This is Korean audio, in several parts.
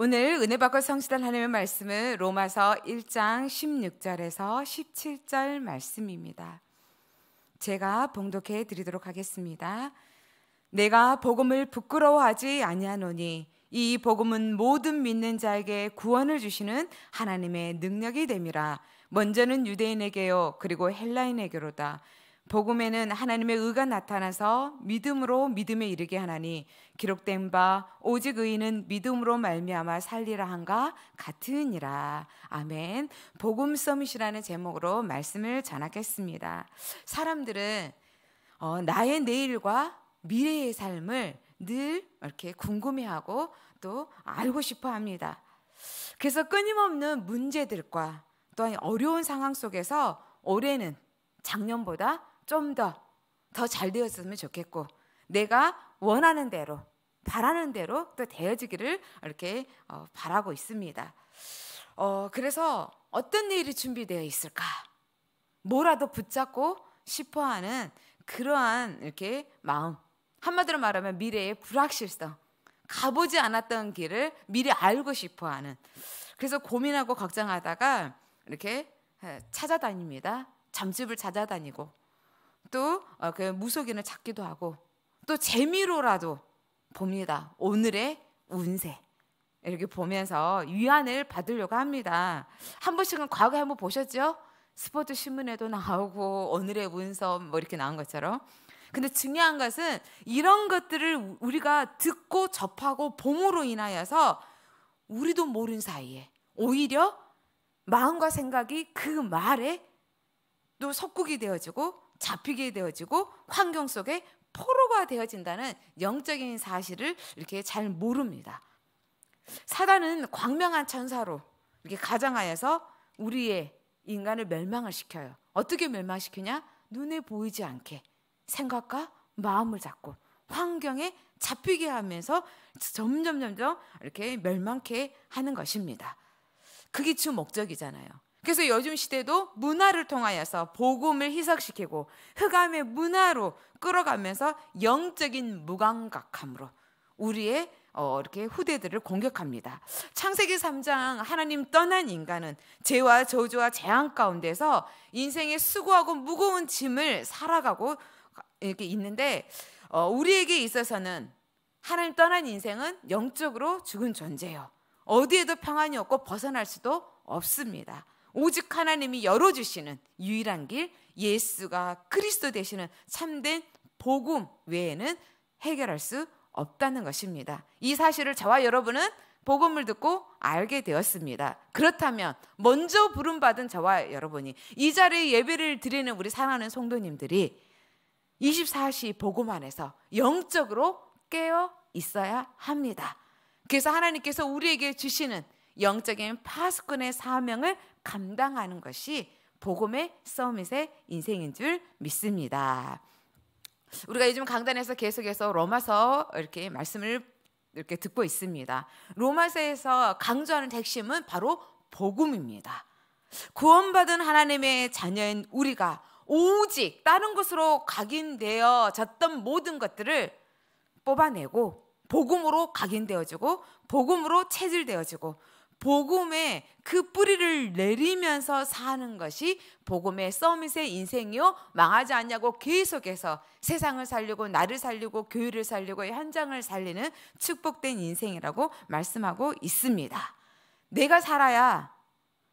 오늘 은혜 받고 성실한 하나님의 말씀은 로마서 1장 16절에서 17절 말씀입니다. 제가 봉독해 드리도록 하겠습니다. 내가 복음을 부끄러워하지 아니하노니 이 복음은 모든 믿는 자에게 구원을 주시는 하나님의 능력이 됨이라. 먼저는 유대인에게요 그리고 헬라인에게로다. 복음에는 하나님의 의가 나타나서 믿음으로 믿음에 이르게 하나니 기록된 바 오직 의인은 믿음으로 말미암아 살리라 한가 같으니라. 아멘. 복음 서밋이라는 제목으로 말씀을 전하겠습니다. 사람들은 어, 나의 내일과 미래의 삶을 늘 이렇게 궁금해하고 또 알고 싶어 합니다. 그래서 끊임없는 문제들과 또한 어려운 상황 속에서 올해는 작년보다 좀더더잘 되었으면 좋겠고 내가 원하는 대로 바라는 대로 또 되어지기를 이렇게 어, 바라고 있습니다. 어, 그래서 어떤 일이 준비되어 있을까? 뭐라도 붙잡고 싶어하는 그러한 이렇게 마음. 한마디로 말하면 미래의 불확실성. 가보지 않았던 길을 미리 알고 싶어하는. 그래서 고민하고 걱정하다가 이렇게 찾아다닙니다. 잠집을 찾아다니고 또그 어, 무속인을 찾기도 하고 또 재미로라도 봅니다. 오늘의 운세. 이렇게 보면서 위안을 받으려고 합니다. 한 번씩은 과거에 한번 보셨죠? 스포츠 신문에도 나오고 오늘의 운서 뭐 이렇게 나온 것처럼. 근데 중요한 것은 이런 것들을 우리가 듣고 접하고 봄으로 인하여서 우리도 모르는 사이에 오히려 마음과 생각이 그 말에 또 속국이 되어지고 잡히게 되어지고 환경 속에 포로가 되어진다는 영적인 사실을 이렇게 잘 모릅니다. 사단은 광명한 천사로 이렇게 가장하여서 우리의 인간을 멸망을 시켜요. 어떻게 멸망시키냐? 눈에 보이지 않게 생각과 마음을 잡고 환경에 잡히게 하면서 점점 점점 이렇게 멸망케 하는 것입니다. 그게 주 목적이잖아요. 그래서 요즘 시대도 문화를 통하여서 복음을 희석시키고 흑암의 문화로 끌어가면서 영적인 무감각함으로 우리의 어, 이렇게 후대들을 공격합니다. 창세기 3장 하나님 떠난 인간은 죄와 저주와 재앙 가운데서 인생의 수고하고 무거운 짐을 살아가고 이렇게 있는데 어, 우리에게 있어서는 하나님 떠난 인생은 영적으로 죽은 존재예요. 어디에도 평안이 없고 벗어날 수도 없습니다. 오직 하나님이 열어주시는 유일한 길 예수가 그리스도 되시는 참된 복음 외에는 해결할 수 없다는 것입니다. 이 사실을 저와 여러분은 복음을 듣고 알게 되었습니다. 그렇다면 먼저 부름받은 저와 여러분이 이 자리에 예배를 드리는 우리 사랑하는 성도님들이 24시 복음 안에서 영적으로 깨어 있어야 합니다. 그래서 하나님께서 우리에게 주시는 영적인 파수꾼의 사명을 감당하는 것이 복음의 서밋의 인생인 줄 믿습니다. 우리가 요즘 강단에서 계속해서 로마서 이렇게 말씀을 이렇게 듣고 있습니다. 로마서에서 강조하는 핵심은 바로 복음입니다. 구원받은 하나님의 자녀인 우리가 오직 다른 것으로 각인되어졌던 모든 것들을 뽑아내고 복음으로 각인되어지고 복음으로 체질되어지고 복음의 그 뿌리를 내리면서 사는 것이 복음의 서밋의 인생이요 망하지 않냐고 계속해서 세상을 살리고 나를 살리고 교회를 살리고 현장을 살리는 축복된 인생이라고 말씀하고 있습니다. 내가 살아야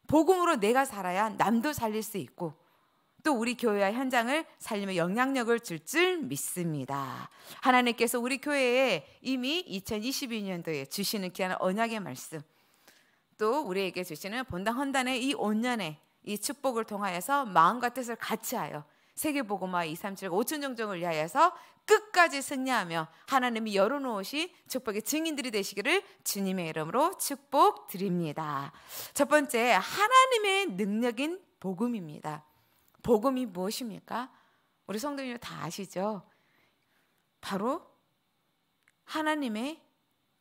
복음으로 내가 살아야 남도 살릴 수 있고 또 우리 교회와 현장을 살리며 영향력을 줄 줄 믿습니다. 하나님께서 우리 교회에 이미 2022년도에 주시는 귀한 언약의 말씀 또 우리에게 주시는 본당 헌단의 이온년의이 축복을 통하여서 마음과 뜻을 같이하여 세계보고마 237 5천 종종을 위하여서 끝까지 승리하며 하나님이 열어놓으신 축복의 증인들이 되시기를 주님의 이름으로 축복드립니다. 첫 번째 하나님의 능력인 복음입니다. 복음이 무엇입니까? 우리 성도님 다 아시죠? 바로 하나님의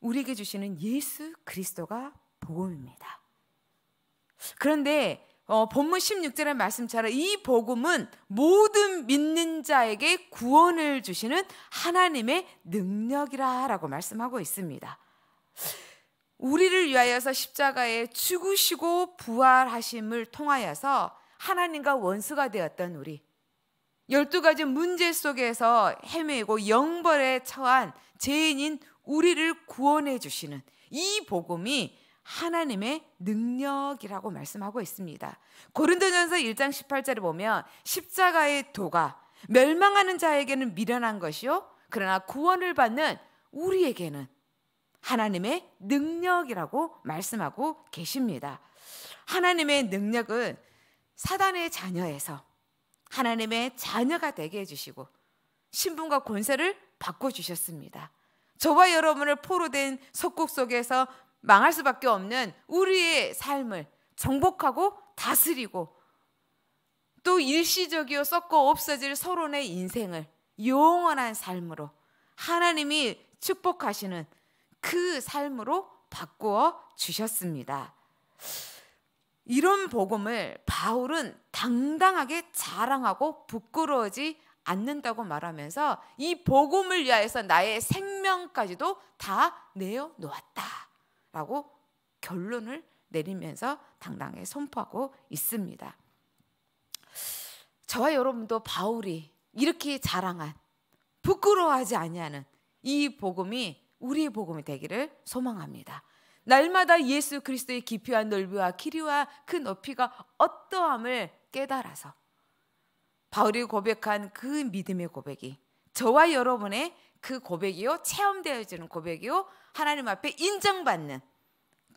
우리에게 주시는 예수 그리스도가 복음입니다. 그런데 어, 본문 16절의 말씀처럼 이 복음은 모든 믿는 자에게 구원을 주시는 하나님의 능력이라라고 말씀하고 있습니다. 우리를 위하여서 십자가에 죽으시고 부활하심을 통하여서 하나님과 원수가 되었던 우리 열두 가지 문제 속에서 헤매고 영벌에 처한 죄인인 우리를 구원해 주시는 이 복음이 하나님의 능력이라고 말씀하고 있습니다. 고린도전서 1장 18절에 보면 십자가의 도가 멸망하는 자에게는 미련한 것이요 그러나 구원을 받는 우리에게는 하나님의 능력이라고 말씀하고 계십니다. 하나님의 능력은 사단의 자녀에서 하나님의 자녀가 되게 해주시고 신분과 권세를 바꿔 주셨습니다. 저와 여러분을 포로된 석국 속에서 망할 수밖에 없는 우리의 삶을 정복하고 다스리고 또 일시적이요 썩고 없어질 서론의 인생을 영원한 삶으로 하나님이 축복하시는 그 삶으로 바꾸어 주셨습니다. 이런 복음을 바울은 당당하게 자랑하고 부끄러워지 않는다고 말하면서 이 복음을 위하여서 나의 생명까지도 다 내어 놓았다. 라고 결론을 내리면서 당당히 선포하고 있습니다. 저와 여러분도 바울이 이렇게 자랑한 부끄러워하지 아니하는 이 복음이 우리의 복음이 되기를 소망합니다. 날마다 예수 그리스도의 깊이와 넓이와 길이와 그 높이가 어떠함을 깨달아서 바울이 고백한 그 믿음의 고백이 저와 여러분의 그 고백이요 체험되어지는 고백이요 하나님 앞에 인정받는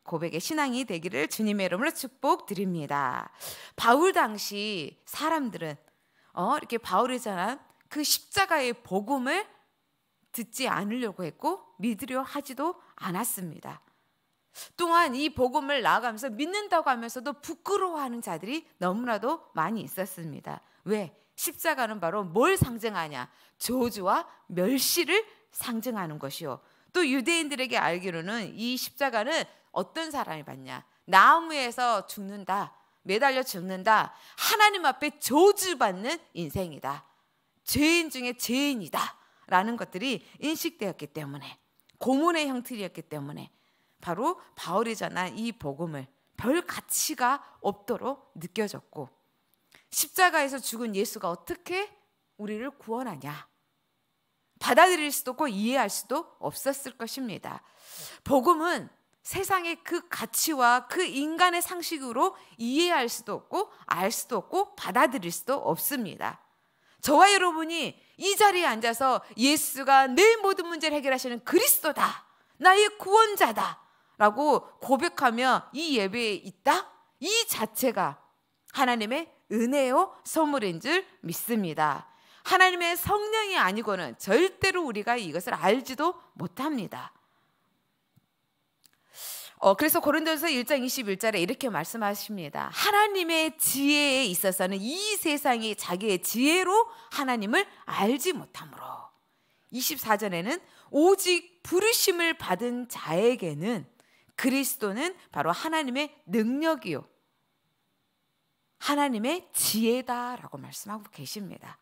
고백의 신앙이 되기를 주님의 이름으로 축복드립니다. 바울 당시 사람들은 어 이렇게 바울이 전한 그 십자가의 복음을 듣지 않으려고 했고 믿으려 하지도 않았습니다. 또한 이 복음을 나아가면서 믿는다고 하면서도 부끄러워하는 자들이 너무나도 많이 있었습니다. 왜? 십자가는 바로 뭘 상징하냐? 저주와 멸시를 상징하는 것이요. 또 유대인들에게 알기로는 이 십자가는 어떤 사람이 받냐? 나무에서 죽는다. 매달려 죽는다. 하나님 앞에 저주받는 인생이다. 죄인 중에 죄인이다. 라는 것들이 인식되었기 때문에 고문의 형틀이기 때문에 바로 바울이 전한 이 복음을 별 가치가 없도록 느껴졌고 십자가에서 죽은 예수가 어떻게 우리를 구원하냐. 받아들일 수도 없고 이해할 수도 없었을 것입니다. 복음은 세상의 그 가치와 그 인간의 상식으로 이해할 수도 없고 알 수도 없고 받아들일 수도 없습니다. 저와 여러분이 이 자리에 앉아서 예수가 내 모든 문제를 해결하시는 그리스도다. 나의 구원자다. 라고 고백하며 이 예배에 있다. 이 자체가 하나님의 은혜요 선물인 줄 믿습니다. 하나님의 성령이 아니고는 절대로 우리가 이것을 알지도 못합니다. 어, 그래서 고린도서 1장 21절에 이렇게 말씀하십니다. 하나님의 지혜에 있어서는 이 세상이 자기의 지혜로 하나님을 알지 못하므로 24절에는 오직 부르심을 받은 자에게는 그리스도는 바로 하나님의 능력이요 하나님의 지혜다라고 말씀하고 계십니다.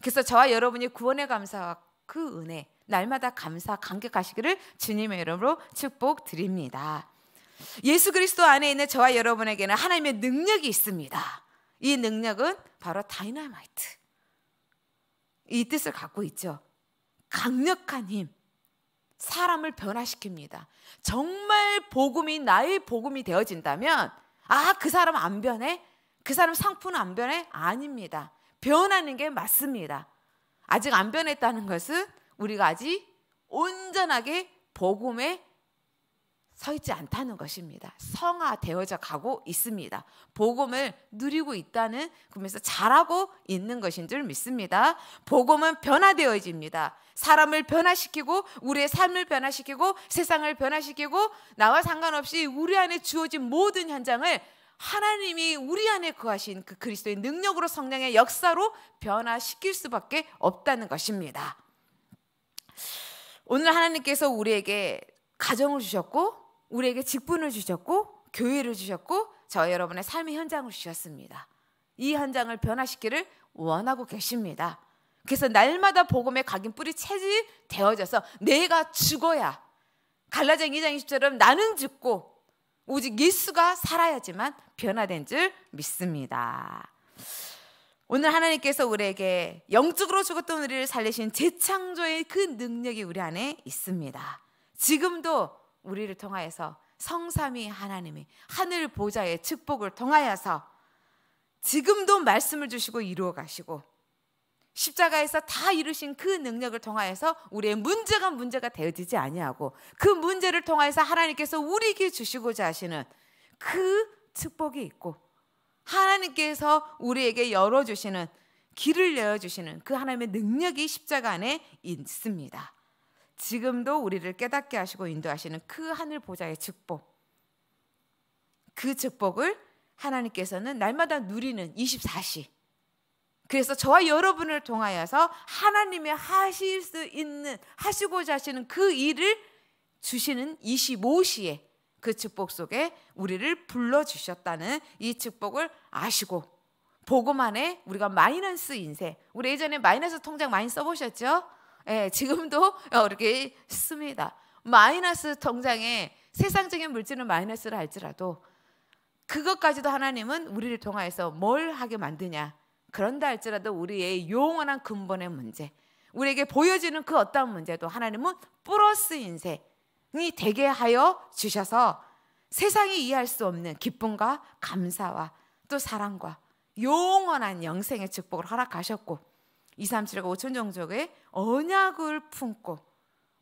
그래서 저와 여러분이 구원의 감사와 그 은혜 날마다 감사 감격하시기를 주님의 이름으로 축복드립니다. 예수 그리스도 안에 있는 저와 여러분에게는 하나님의 능력이 있습니다. 이 능력은 바로 다이나마이트. 이 뜻을 갖고 있죠. 강력한 힘. 사람을 변화시킵니다. 정말 복음이 나의 복음이 되어진다면 아, 그 사람 안 변해? 그 사람 상품은 안 변해? 아닙니다. 변하는 게 맞습니다. 아직 안 변했다는 것은 우리가 아직 온전하게 복음에 서 있지 않다는 것입니다. 성화되어져 가고 있습니다. 복음을 누리고 있다는 그러면서 잘하고 있는 것인 줄 믿습니다. 복음은 변화되어집니다. 사람을 변화시키고 우리의 삶을 변화시키고 세상을 변화시키고 나와 상관없이 우리 안에 주어진 모든 현장을 하나님이 우리 안에 거하신 그 그리스도의 능력으로 성령의 역사로 변화시킬 수밖에 없다는 것입니다. 오늘 하나님께서 우리에게 가정을 주셨고 우리에게 직분을 주셨고 교회를 주셨고 저 여러분의 삶의 현장을 주셨습니다. 이 현장을 변화시키를 원하고 계십니다. 그래서 날마다 복음의 각인 뿌리 체질 되어져서 내가 죽어야 갈라쟁이 장 20절은 나는 죽고 오직 예수가 살아야지만 변화된 줄 믿습니다. 오늘 하나님께서 우리에게 영적으로 죽었던 우리를 살리신 재창조의 그 능력이 우리 안에 있습니다. 지금도 우리를 통하여서 성삼위 하나님이 하늘 보좌의 축복을 통하여서 지금도 말씀을 주시고 이루어 가시고 십자가에서 다 이루신 그 능력을 통하여서 우리의 문제가 문제가 되어지지 아니하고 그 문제를 통하여서 하나님께서 우리에게 주시고자 하시는 그 축복이 있고 하나님께서 우리에게 열어주시는 길을 열어주시는 그 하나님의 능력이 십자가 안에 있습니다. 지금도 우리를 깨닫게 하시고 인도하시는 그 하늘 보좌의 축복 그 축복을 하나님께서는 날마다 누리는 24시 그래서 저와 여러분을 통하여서 하나님이 하실 수 있는 하시고자 하시는 그 일을 주시는 25시에 그 축복 속에 우리를 불러 주셨다는 이 축복을 아시고 보고만에 우리가 마이너스 인생 우리 예전에 마이너스 통장 많이 써보셨죠? 예, 지금도 이렇게 어, 씁니다. 마이너스 통장에 세상적인 물질은 마이너스를 할지라도 그것까지도 하나님은 우리를 통하여서 뭘 하게 만드냐? 그런다 할지라도 우리의 영원한 근본의 문제, 우리에게 보여지는 그 어떤 문제도 하나님은 플러스 인생이 되게 하여 주셔서 세상이 이해할 수 없는 기쁨과 감사와 또 사랑과 영원한 영생의 축복을 허락하셨고 237과 5천 종족의 언약을 품고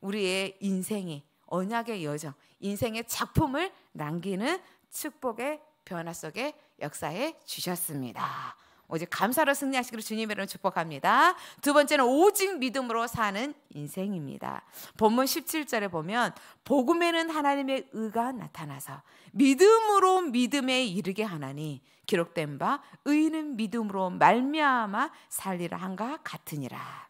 우리의 인생이 언약의 여정, 인생의 작품을 남기는 축복의 변화 속에 역사해 주셨습니다. 오직 감사로 승리하시기를 주님의 이름을 축복합니다. 두 번째는 오직 믿음으로 사는 인생입니다. 본문 17절에 보면 복음에는 하나님의 의가 나타나서 믿음으로 믿음에 이르게 하나니 기록된 바 의는 믿음으로 말미암아 살리라 한가 같으니라.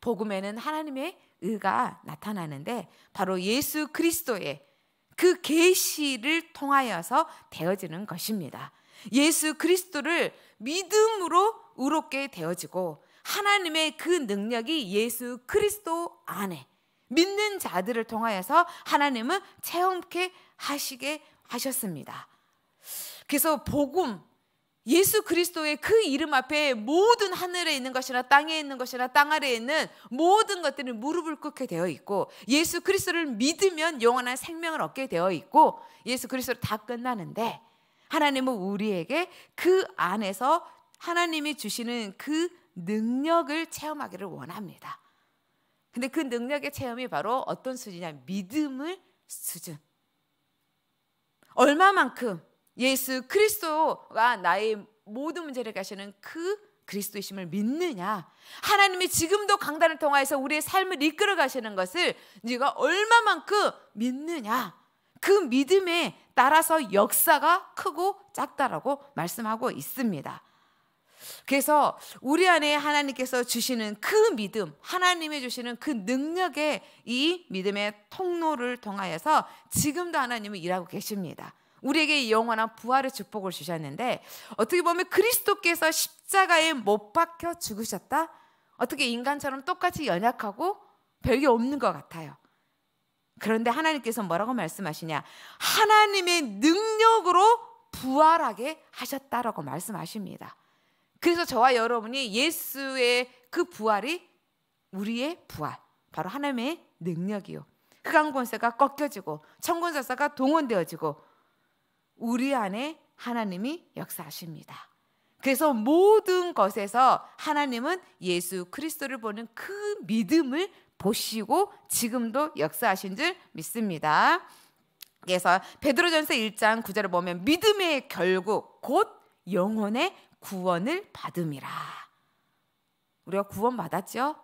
복음에는 하나님의 의가 나타나는데 바로 예수 그리스도의 그 계시를 통하여서 되어지는 것입니다. 예수 그리스도를 믿음으로 의롭게 되어지고 하나님의 그 능력이 예수 그리스도 안에 믿는 자들을 통하여서 하나님은 체험케 하시게 하셨습니다. 그래서 복음 예수 그리스도의 그 이름 앞에 모든 하늘에 있는 것이나 땅에 있는 것이나 땅 아래에 있는 모든 것들이 무릎을 꿇게 되어 있고 예수 그리스도를 믿으면 영원한 생명을 얻게 되어 있고 예수 그리스도로 다 끝나는데 하나님은 우리에게 그 안에서 하나님이 주시는 그 능력을 체험하기를 원합니다. 근데 그 능력의 체험이 바로 어떤 수준이냐? 믿음을 수준. 얼마만큼 예수 그리스도가 나의 모든 문제를 가시는 그 그리스도이심을 믿느냐? 하나님이 지금도 강단을 통하여서 우리의 삶을 이끌어 가시는 것을 네가 얼마만큼 믿느냐? 그 믿음의 따라서 역사가 크고 작다라고 말씀하고 있습니다. 그래서 우리 안에 하나님께서 주시는 그 믿음, 하나님이 주시는 그 능력의 이 믿음의 통로를 통하여서 지금도 하나님은 일하고 계십니다. 우리에게 영원한 부활의 축복을 주셨는데 어떻게 보면 그리스도께서 십자가에 못 박혀 죽으셨다? 어떻게 인간처럼 똑같이 연약하고 별게 없는 것 같아요. 그런데 하나님께서 뭐라고 말씀하시냐? 하나님의 능력으로 부활하게 하셨다라고 말씀하십니다. 그래서 저와 여러분이 예수의 그 부활이 우리의 부활, 바로 하나님의 능력이요. 흑암 그 권세가 꺾여지고 천군사사가 동원되어지고 우리 안에 하나님이 역사하십니다. 그래서 모든 것에서 하나님은 예수 그리스도를 보는 그 믿음을 보시고 지금도 역사하신 줄 믿습니다. 그래서 베드로전서 1장 9절을 보면 믿음의 결국 곧 영혼의 구원을 받음이라. 우리가 구원 받았죠?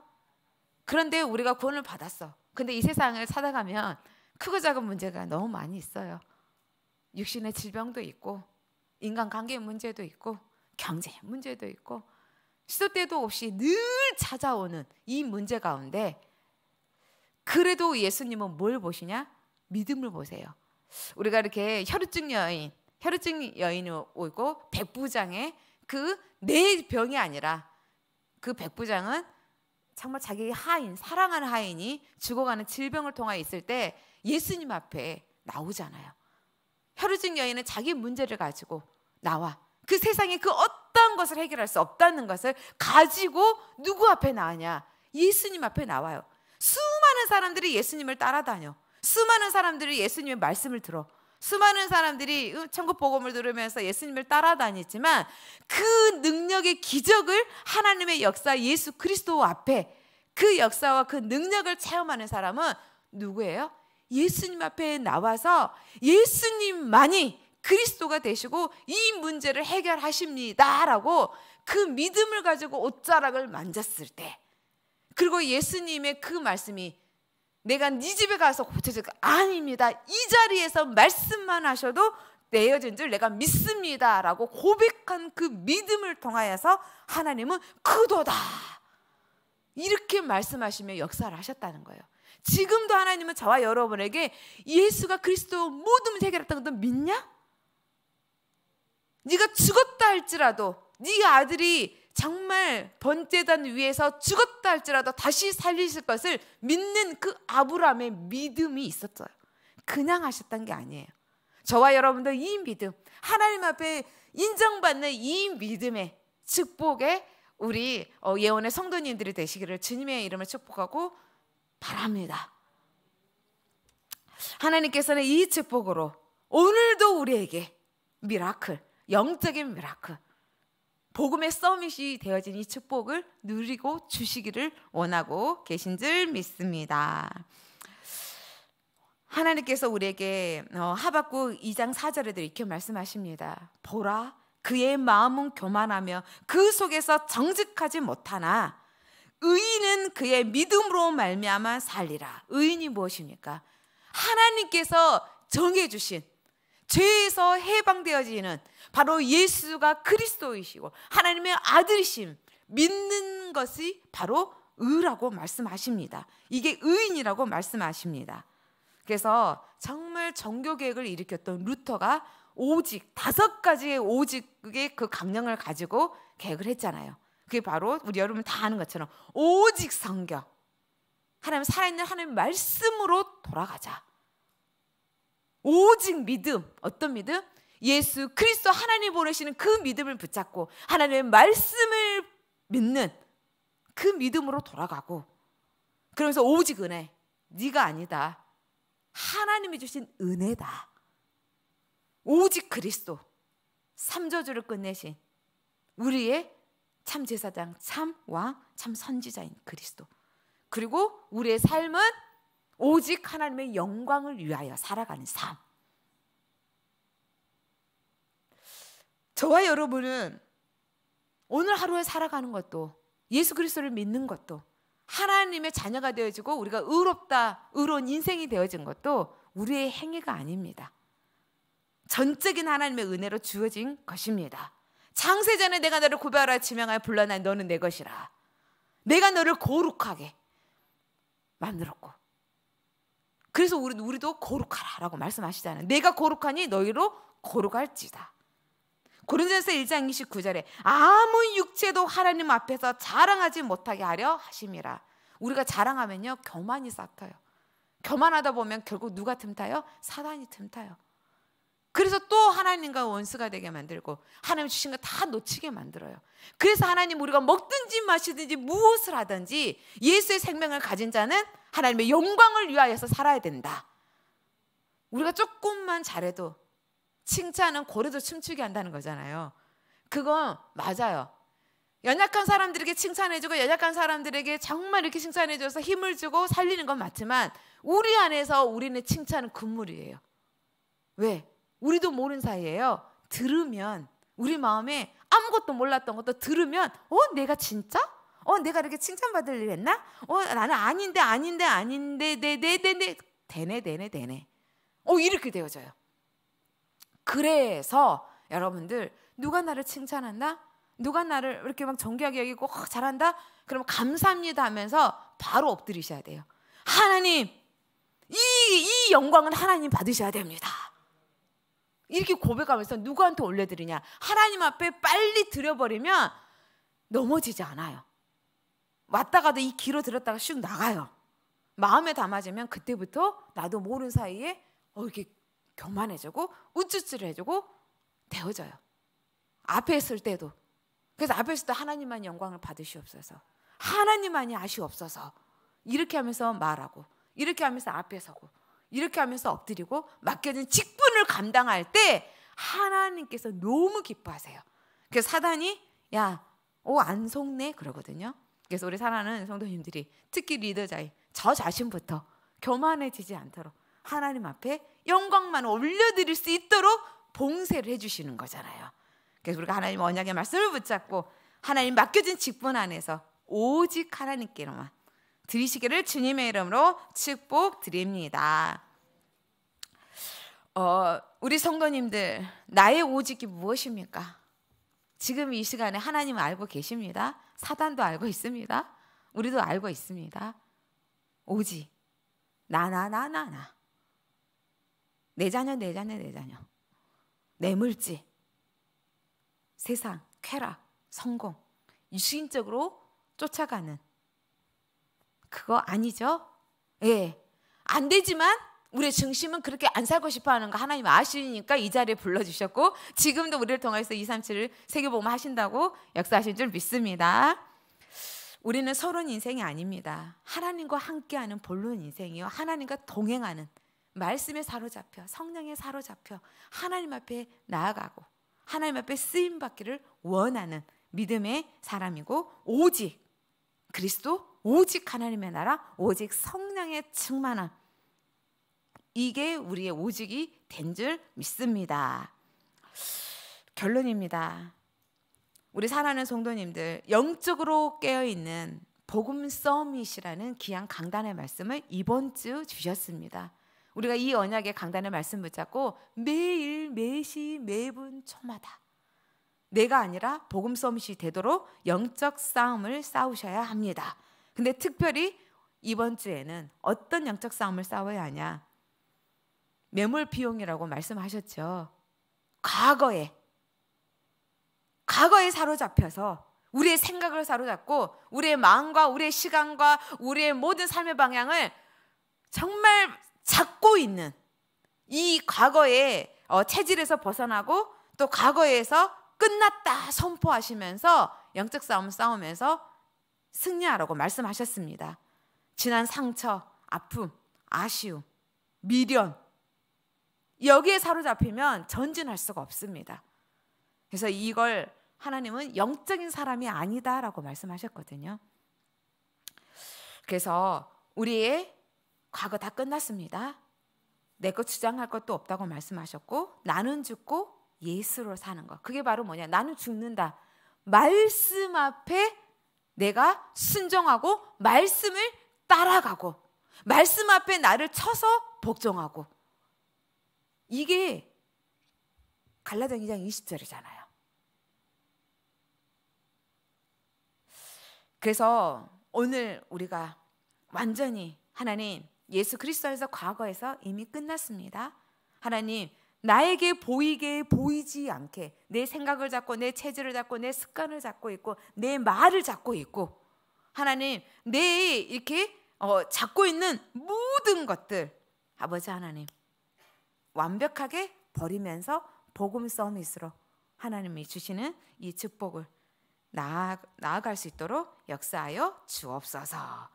그런데 우리가 구원을 받았어. 근데 이 세상을 살아가면 크고 작은 문제가 너무 많이 있어요. 육신의 질병도 있고 인간관계 문제도 있고 경제 문제도 있고 시도 때도 없이 늘 찾아오는 이 문제 가운데 그래도 예수님은 뭘 보시냐? 믿음을 보세요. 우리가 이렇게 혈루증 여인, 혈루증 여인이 오고 백부장의 그 내 병이 아니라 그 백부장은 정말 자기 하인, 사랑하는 하인이 죽어가는 질병을 통하 있을 때 예수님 앞에 나오잖아요. 혈루증 여인은 자기 문제를 가지고 나와 그 세상에 그 어떤 것을 해결할 수 없다는 것을 가지고 누구 앞에 나냐 예수님 앞에 나와요. 수많은 사람들이 예수님을 따라다녀. 수많은 사람들이 예수님의 말씀을 들어. 수많은 사람들이 천국 복음을 들으면서 예수님을 따라다니지만 그 능력의 기적을 하나님의 역사 예수 그리스도 앞에 그 역사와 그 능력을 체험하는 사람은 누구예요? 예수님 앞에 나와서 예수님만이 그리스도가 되시고 이 문제를 해결하십니다라고 그 믿음을 가지고 옷자락을 만졌을 때 그리고 예수님의 그 말씀이 내가 네 집에 가서 고쳐줄 아닙니다. 이 자리에서 말씀만 하셔도 내어진 줄 내가 믿습니다라고 고백한 그 믿음을 통하여서 하나님은 그도다 이렇게 말씀하시며 역사를 하셨다는 거예요. 지금도 하나님은 저와 여러분에게 예수가 그리스도 모든 해결했다는 건 믿냐? 네가 죽었다 할지라도 네 아들이 정말 번제단 위에서 죽었다 할지라도 다시 살리실 것을 믿는 그 아브라함의 믿음이 있었어요. 그냥 하셨던 게 아니에요. 저와 여러분들 이 믿음, 하나님 앞에 인정받는 이 믿음의 축복에 우리 어, 예언의 성도님들이 되시기를 주님의 이름을 축복하고 바랍니다. 하나님께서는 이 축복으로 오늘도 우리에게 미라클, 영적인 미라클, 복음의 서밋이 되어진 이 축복을 누리고 주시기를 원하고 계신 줄 믿습니다. 하나님께서 우리에게 어, 하박국 2장 4절에도 이렇게 말씀하십니다. 보라 그의 마음은 교만하며 그 속에서 정직하지 못하나 의인은 그의 믿음으로 말미암아 살리라. 의인이 무엇입니까? 하나님께서 정해 주신 죄에서 해방되어지는 바로 예수가 그리스도이시고 하나님의 아들이심 믿는 것이 바로 의라고 말씀하십니다. 이게 의인이라고 말씀하십니다. 그래서 정말 정교 계획을 일으켰던 루터가 오직 다섯 가지의 오직의 그 강령을 가지고 계획을 했잖아요. 그게 바로 우리 여러분 다 아는 것처럼 오직 성경 하나님 살아있는 하나님 말씀으로 돌아가자. 오직 믿음. 어떤 믿음? 예수 그리스도 하나님 보내시는 그 믿음을 붙잡고 하나님의 말씀을 믿는 그 믿음으로 돌아가고 그러면서 오직 은혜. 네가 아니다. 하나님이 주신 은혜다. 오직 그리스도. 삼저주를 끝내신 우리의 참 제사장, 참 왕, 참 선지자인 그리스도. 그리고 우리의 삶은 오직 하나님의 영광을 위하여 살아가는 삶. 저와 여러분은 오늘 하루에 살아가는 것도 예수 그리스도를 믿는 것도 하나님의 자녀가 되어지고 우리가 의롭다 의로운 인생이 되어진 것도 우리의 행위가 아닙니다. 전적인 하나님의 은혜로 주어진 것입니다. 창세 전에 내가 너를 고별하여 지명하여 불러난 너는 내 것이라. 내가 너를 거룩하게 만들었고 그래서 우리, 우리도 거룩하라라고 말씀하시잖아요. 내가 거룩하니 너희로 거룩할지다. 고린도전서 1장 29절에 아무 육체도 하나님 앞에서 자랑하지 못하게 하려 하심이라. 우리가 자랑하면요 교만이 싹 타요. 교만하다 보면 결국 누가 틈타요? 사단이 틈타요. 그래서 또 하나님과 원수가 되게 만들고 하나님 주신 거 다 놓치게 만들어요. 그래서 하나님 우리가 먹든지 마시든지 무엇을 하든지 예수의 생명을 가진 자는 하나님의 영광을 위하여서 살아야 된다. 우리가 조금만 잘해도 칭찬은 고래도 춤추게 한다는 거잖아요. 그건 맞아요. 연약한 사람들에게 칭찬해주고 연약한 사람들에게 정말 이렇게 칭찬해줘서 힘을 주고 살리는 건 맞지만 우리 안에서 우리는 칭찬은 금물이에요. 왜? 우리도 모르는 사이에요. 들으면 우리 마음에 아무것도 몰랐던 것도 들으면 어 내가 진짜? 어 내가 이렇게 칭찬받을 일 했나? 어 나는 아닌데 아닌데 아닌데 네네네네 네, 네, 네, 되네 되네 되네. 어 이렇게 되어져요. 그래서 여러분들 누가 나를 칭찬한다? 누가 나를 이렇게 막 정교하게 여기고 어, 잘한다? 그럼 감사합니다 하면서 바로 엎드리셔야 돼요. 하나님 이, 이 영광은 하나님 받으셔야 됩니다. 이렇게 고백하면서 누구한테 올려드리냐? 하나님 앞에 빨리 드려버리면 넘어지지 않아요. 왔다가도 이 길로 들었다가 슉 나가요. 마음에 담아지면 그때부터 나도 모르는 사이에 어, 이렇게 교만해지고 우쭈쭈해지고 되어져요. 앞에 있을 때도. 그래서 앞에 있을 때 하나님만 영광을 받으시옵소서. 하나님만이 아시옵소서. 이렇게 하면서 말하고 이렇게 하면서 앞에 서고 이렇게 하면서 엎드리고 맡겨진 직분을 감당할 때 하나님께서 너무 기뻐하세요. 그래서 사단이 야, 오안 어, 속네 그러거든요. 그래서 우리 사랑하는 성도님들이 특히 리더자인 저 자신부터 교만해지지 않도록 하나님 앞에 영광만 올려드릴 수 있도록 봉쇄를 해주시는 거잖아요. 그래서 우리가 하나님 언약의 말씀을 붙잡고 하나님 맡겨진 직분 안에서 오직 하나님께로만 드리시기를 주님의 이름으로 축복드립니다. 어, 우리 성도님들 나의 오직이 무엇입니까? 지금 이 시간에 하나님 알고 계십니다. 사단도 알고 있습니다. 우리도 알고 있습니다. 오직 나나나나나 내 자녀 내 자녀 내 자녀 내 물질 세상 쾌락 성공 유신적으로 쫓아가는 그거 아니죠? 예. 안 되지만 우리의 중심은 그렇게 안 살고 싶어 하는 거 하나님 아시니까 이 자리에 불러주셨고 지금도 우리를 통해서 237을 세계복음 하신다고 역사하실 줄 믿습니다. 우리는 서론 인생이 아닙니다. 하나님과 함께하는 본론 인생이요. 하나님과 동행하는 말씀에 사로잡혀 성령에 사로잡혀 하나님 앞에 나아가고 하나님 앞에 쓰임 받기를 원하는 믿음의 사람이고 오직 그리스도, 오직 하나님의 나라, 오직 성령의 충만함. 이게 우리의 오직이 된 줄 믿습니다. 결론입니다. 우리 사랑하는 성도님들, 영적으로 깨어있는 복음 서밋이라는 귀한 강단의 말씀을 이번 주 주셨습니다. 우리가 이 언약의 강단의 말씀 붙잡고 매일, 매시, 매분, 초마다 내가 아니라 복음 싸움이 되도록 영적 싸움을 싸우셔야 합니다. 근데 특별히 이번 주에는 어떤 영적 싸움을 싸워야 하냐? 매몰 비용이라고 말씀하셨죠. 과거에 과거에 사로잡혀서 우리의 생각을 사로잡고 우리의 마음과 우리의 시간과 우리의 모든 삶의 방향을 정말 잡고 있는 이 과거의 어, 체질에서 벗어나고 또 과거에서 끝났다 선포하시면서 영적 싸움 싸움에서 승리하라고 말씀하셨습니다. 지난 상처, 아픔, 아쉬움, 미련 여기에 사로잡히면 전진할 수가 없습니다. 그래서 이걸 하나님은 영적인 사람이 아니다라고 말씀하셨거든요. 그래서 우리의 과거 다 끝났습니다. 내 것 주장할 것도 없다고 말씀하셨고 나는 죽고 예수로 사는 것. 그게 바로 뭐냐? 나는 죽는다. 말씀 앞에 내가 순종하고 말씀을 따라가고 말씀 앞에 나를 쳐서 복종하고 이게 갈라디아 2장 20절이잖아요. 그래서 오늘 우리가 완전히 하나님 예수 그리스도에서 과거에서 이미 끝났습니다. 하나님 나에게 보이게 보이지 않게 내 생각을 잡고 내 체질을 잡고 내 습관을 잡고 있고 내 말을 잡고 있고 하나님 내 이렇게 어, 잡고 있는 모든 것들 아버지 하나님 완벽하게 버리면서 복음 서밋으로 하나님이 주시는 이 축복을 나아, 나아갈 수 있도록 역사하여 주옵소서.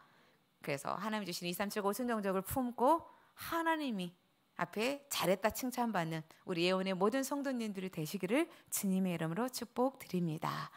그래서 하나님 주신 237 5순경적을 품고 하나님이 앞에 잘했다 칭찬받는 우리 예원의 모든 성도님들이 되시기를 주님의 이름으로 축복드립니다.